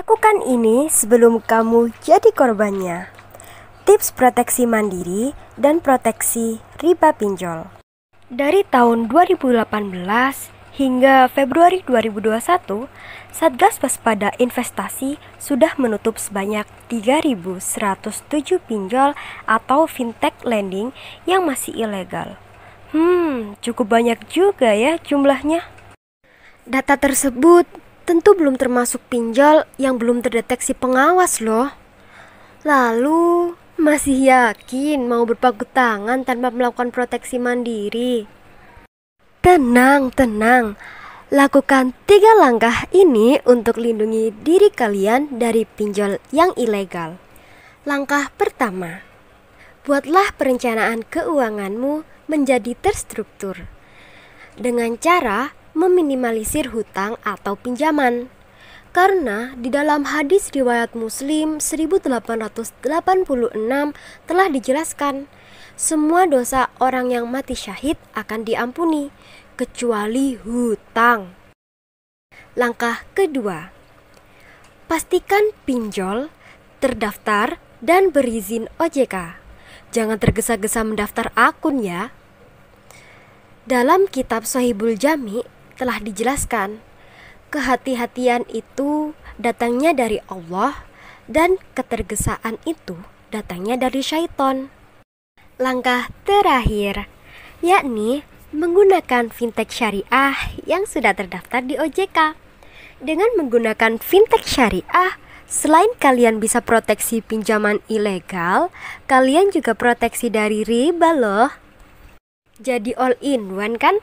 Lakukan ini sebelum kamu jadi korbannya. Tips proteksi mandiri dan proteksi riba pinjol. Dari tahun 2018 hingga Februari 2021, Satgas Waspada Investasi sudah menutup sebanyak 3.107 pinjol atau fintech lending yang masih ilegal. Hmm, cukup banyak juga ya jumlahnya. Data tersebut Tentu belum termasuk pinjol yang belum terdeteksi pengawas loh. Lalu, masih yakin mau berpaku tangan tanpa melakukan proteksi mandiri? Tenang, tenang. Lakukan tiga langkah ini untuk lindungi diri kalian dari pinjol yang ilegal. Langkah pertama, buatlah perencanaan keuanganmu menjadi terstruktur. Dengan cara meminimalisir hutang atau pinjaman. Karena di dalam hadis riwayat Muslim 1886 telah dijelaskan, semua dosa orang yang mati syahid akan diampuni kecuali hutang. Langkah kedua. Pastikan pinjol terdaftar dan berizin OJK. Jangan tergesa-gesa mendaftar akun ya. Dalam kitab sahibul Jami telah dijelaskan, kehati-hatian itu datangnya dari Allah dan ketergesaan itu datangnya dari syaiton. Langkah terakhir, yakni menggunakan fintech syariah yang sudah terdaftar di OJK. Dengan menggunakan fintech syariah, Selain kalian bisa proteksi pinjaman ilegal, kalian juga proteksi dari riba loh. Jadi all in one kan?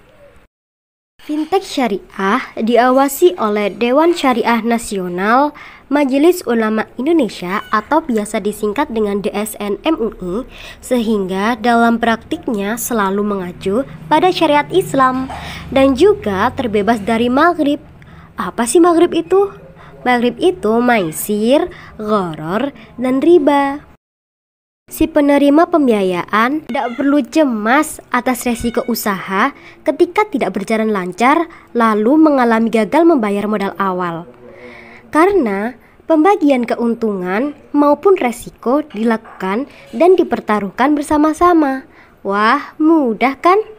Fintech syariah diawasi oleh Dewan Syariah Nasional Majelis Ulama Indonesia atau biasa disingkat dengan DSN MUI sehingga dalam praktiknya selalu mengacu pada syariat Islam dan juga terbebas dari maghrib. Apa sih maghrib itu? Maghrib itu maisir, ghoror, dan riba. Si penerima pembiayaan tidak perlu cemas atas resiko usaha ketika tidak berjalan lancar lalu mengalami gagal membayar modal awal. Karena pembagian keuntungan maupun resiko dilakukan dan dipertaruhkan bersama-sama. Wah, mudah kan?